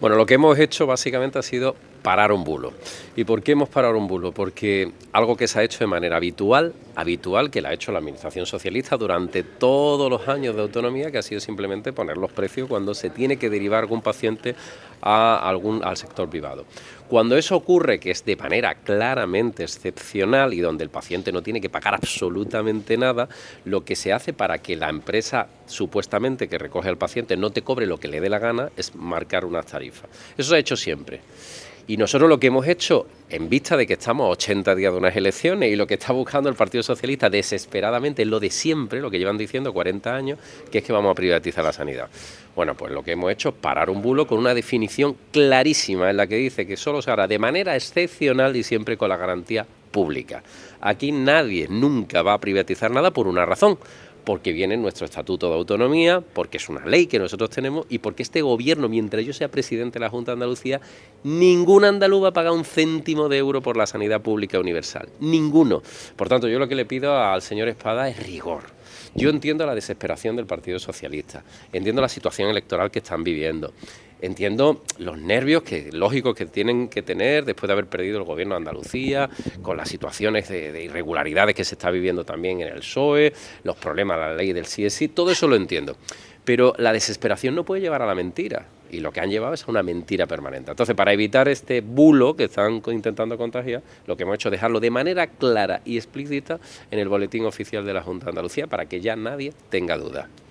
Bueno, lo que hemos hecho básicamente ha sido parar un bulo. ¿Y por qué hemos parado un bulo? Porque algo que se ha hecho de manera habitual, habitual que la ha hecho la Administración Socialista durante todos los años de autonomía, que ha sido simplemente poner los precios cuando se tiene que derivar algún paciente a algún, al sector privado. Cuando eso ocurre, que es de manera claramente excepcional y donde el paciente no tiene que pagar absolutamente nada, lo que se hace para que la empresa supuestamente que recoge al paciente no te cobre lo que le dé la gana es marcar una tarifa. Eso se ha hecho siempre. Y nosotros lo que hemos hecho, en vista de que estamos a 80 días de unas elecciones y lo que está buscando el Partido Socialista desesperadamente es lo de siempre, lo que llevan diciendo 40 años, que es que vamos a privatizar la sanidad. Bueno, pues lo que hemos hecho es parar un bulo con una definición clarísima en la que dice que solo se hará de manera excepcional y siempre con la garantía pública. Aquí nadie nunca va a privatizar nada por una razón porque viene nuestro Estatuto de Autonomía, porque es una ley que nosotros tenemos y porque este gobierno, mientras yo sea presidente de la Junta de Andalucía, ningún andaluz va a pagar un céntimo de euro por la sanidad pública universal. Ninguno. Por tanto, yo lo que le pido al señor Espada es rigor yo entiendo la desesperación del Partido Socialista, entiendo la situación electoral que están viviendo, entiendo los nervios lógicos que tienen que tener después de haber perdido el gobierno de Andalucía, con las situaciones de, irregularidades que se está viviendo también en el PSOE, los problemas de la ley del CSI, todo eso lo entiendo. Pero la desesperación no puede llevar a la mentira. Y lo que han llevado es a una mentira permanente. Entonces, para evitar este bulo que están intentando contagiar, lo que hemos hecho es dejarlo de manera clara y explícita en el boletín oficial de la Junta de Andalucía para que ya nadie tenga duda.